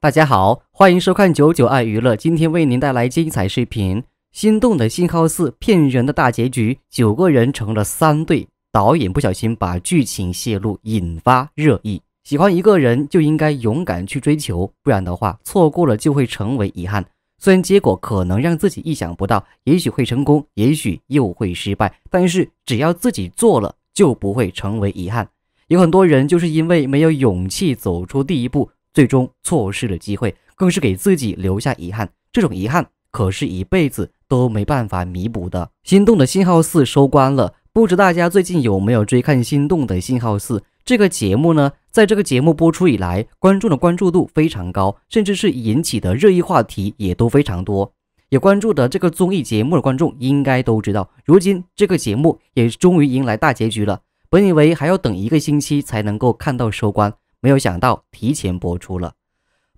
大家好，欢迎收看九九爱娱乐，今天为您带来精彩视频。心动的信号四骗人的大结局，九个人成了三对，导演不小心把剧情泄露，引发热议。喜欢一个人就应该勇敢去追求，不然的话，错过了就会成为遗憾。虽然结果可能让自己意想不到，也许会成功，也许又会失败，但是只要自己做了，就不会成为遗憾。有很多人就是因为没有勇气走出第一步。最终错失了机会，更是给自己留下遗憾。这种遗憾可是一辈子都没办法弥补的。《心动的信号四》收官了，不知大家最近有没有追看《心动的信号四》这个节目呢？在这个节目播出以来，观众的关注度非常高，甚至是引起的热议话题也都非常多。也关注的这个综艺节目的观众应该都知道，如今这个节目也终于迎来大结局了。本以为还要等一个星期才能够看到收官。没有想到提前播出了，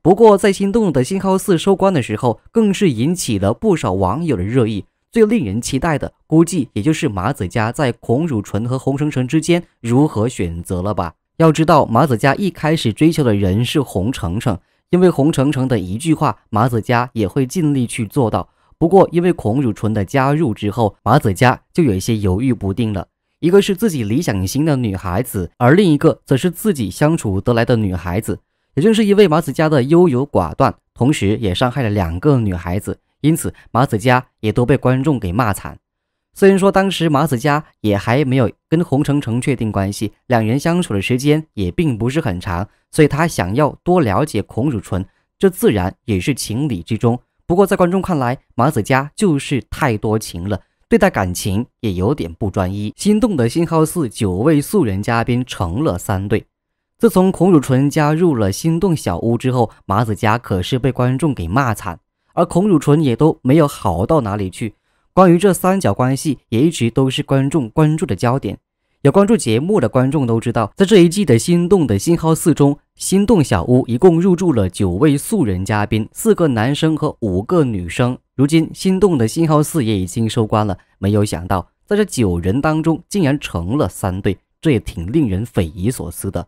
不过在《心动的信号四》收官的时候，更是引起了不少网友的热议。最令人期待的，估计也就是马子佳在孔汝纯和洪承畴之间如何选择了吧。要知道，马子佳一开始追求的人是洪承畴，因为洪承畴的一句话，马子佳也会尽力去做到。不过，因为孔汝纯的加入之后，马子佳就有一些犹豫不定了。一个是自己理想型的女孩子，而另一个则是自己相处得来的女孩子，也就是因为马子佳的优柔寡断，同时也伤害了两个女孩子，因此马子佳也都被观众给骂惨。虽然说当时马子佳也还没有跟洪程程确定关系，两人相处的时间也并不是很长，所以他想要多了解孔汝纯，这自然也是情理之中。不过在观众看来，马子佳就是太多情了。对待感情也有点不专一。《心动的信号四》九位素人嘉宾成了三对。自从孔汝纯加入了《心动小屋》之后，马子佳可是被观众给骂惨，而孔汝纯也都没有好到哪里去。关于这三角关系，也一直都是观众关注的焦点。有关注节目的观众都知道，在这一季的《心动的信号四》中。心动小屋一共入驻了九位素人嘉宾，四个男生和五个女生。如今，心动的信号四也已经收官了。没有想到，在这九人当中，竟然成了三对，这也挺令人匪夷所思的。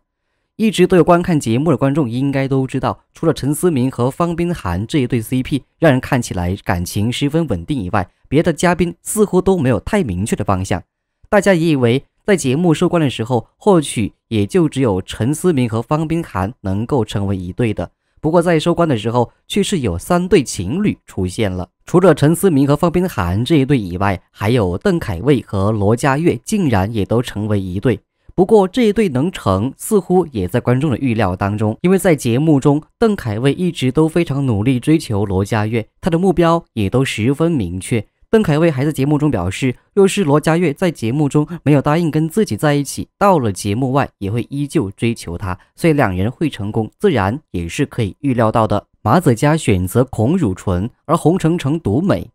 一直都有观看节目的观众应该都知道，除了陈思明和方冰涵这一对 CP，让人看起来感情十分稳定以外，别的嘉宾似乎都没有太明确的方向。大家也以为。在节目收官的时候，或许也就只有陈思明和方冰涵能够成为一对的。不过在收官的时候，却是有三对情侣出现了。除了陈思明和方冰涵这一对以外，还有邓凯卫和罗家悦，竟然也都成为一对。不过这一对能成，似乎也在观众的预料当中，因为在节目中，邓凯威一直都非常努力追求罗家悦，他的目标也都十分明确。邓凯威还在节目中表示，若是罗家悦在节目中没有答应跟自己在一起，到了节目外也会依旧追求他，所以两人会成功，自然也是可以预料到的。马子佳选择孔汝纯，而洪成成独美。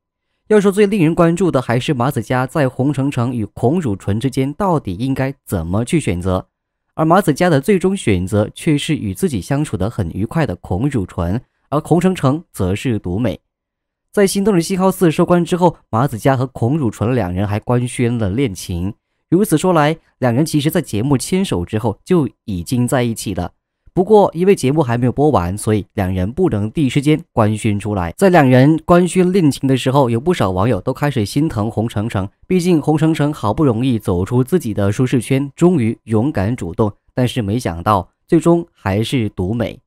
要说最令人关注的，还是马子佳在洪成成与孔汝纯之间到底应该怎么去选择，而马子佳的最终选择却是与自己相处的很愉快的孔汝纯，而洪成成则是独美。在《心动的信号四》收官之后，马子佳和孔汝纯两人还官宣了恋情。如此说来，两人其实在节目牵手之后就已经在一起了。不过，因为节目还没有播完，所以两人不能第一时间官宣出来。在两人官宣恋情的时候，有不少网友都开始心疼洪丞丞，毕竟洪丞丞好不容易走出自己的舒适圈，终于勇敢主动，但是没想到最终还是独美。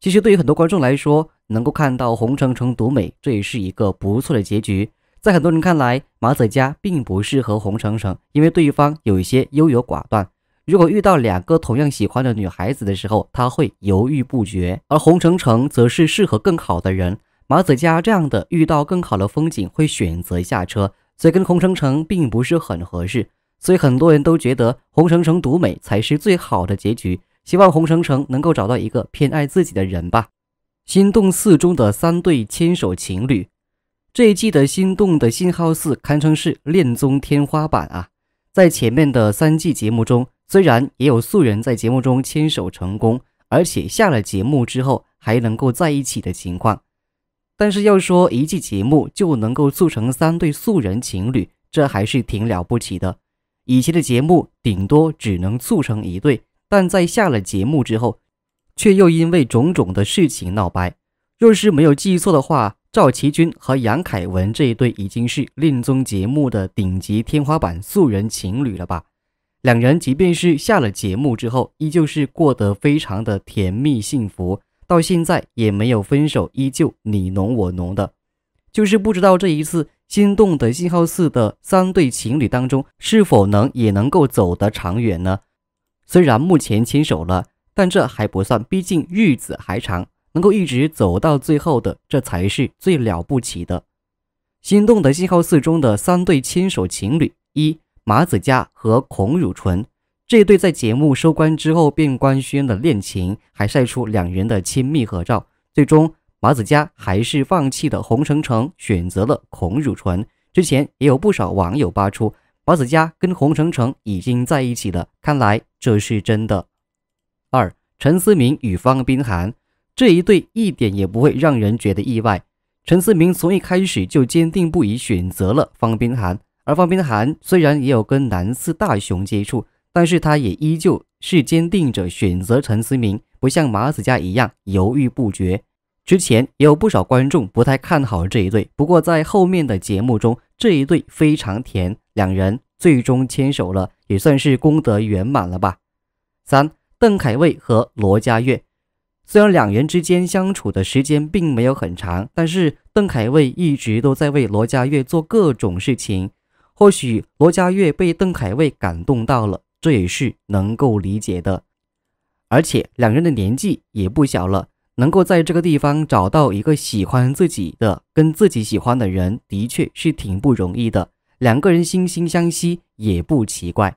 其实，对于很多观众来说，能够看到红城城独美，这也是一个不错的结局。在很多人看来，马子佳并不适合红城城，因为对方有一些优柔寡断。如果遇到两个同样喜欢的女孩子的时候，他会犹豫不决；而红城城则是适合更好的人。马子佳这样的遇到更好的风景会选择下车，所以跟红城城并不是很合适。所以很多人都觉得红城城独美才是最好的结局。希望红城城能够找到一个偏爱自己的人吧。心动四中的三对牵手情侣，这一季的《心动的信号四》堪称是恋综天花板啊！在前面的三季节目中，虽然也有素人在节目中牵手成功，而且下了节目之后还能够在一起的情况，但是要说一季节目就能够促成三对素人情侣，这还是挺了不起的。以前的节目顶多只能促成一对，但在下了节目之后。却又因为种种的事情闹掰。若是没有记错的话，赵其军和杨凯文这一对已经是令综节目的顶级天花板素人情侣了吧？两人即便是下了节目之后，依旧是过得非常的甜蜜幸福，到现在也没有分手，依旧你侬我侬的。就是不知道这一次《心动的信号四》的三对情侣当中，是否能也能够走得长远呢？虽然目前牵手了。但这还不算，毕竟日子还长，能够一直走到最后的，这才是最了不起的。心动的信号四中的三对牵手情侣，一马子佳和孔汝纯这对在节目收官之后便官宣了恋情，还晒出两人的亲密合照。最终，马子佳还是放弃了洪承丞，选择了孔汝纯。之前也有不少网友扒出马子佳跟洪承丞已经在一起了，看来这是真的。二陈思明与方冰寒这一对一点也不会让人觉得意外。陈思明从一开始就坚定不移选择了方冰寒，而方冰寒虽然也有跟男四大雄接触，但是他也依旧是坚定着选择陈思明，不像马子佳一样犹豫不决。之前也有不少观众不太看好这一对，不过在后面的节目中，这一对非常甜，两人最终牵手了，也算是功德圆满了吧。三。邓凯卫和罗家悦，虽然两人之间相处的时间并没有很长，但是邓凯卫一直都在为罗家悦做各种事情。或许罗家月被邓凯卫感动到了，这也是能够理解的。而且两人的年纪也不小了，能够在这个地方找到一个喜欢自己的、跟自己喜欢的人，的确是挺不容易的。两个人惺惺相惜也不奇怪。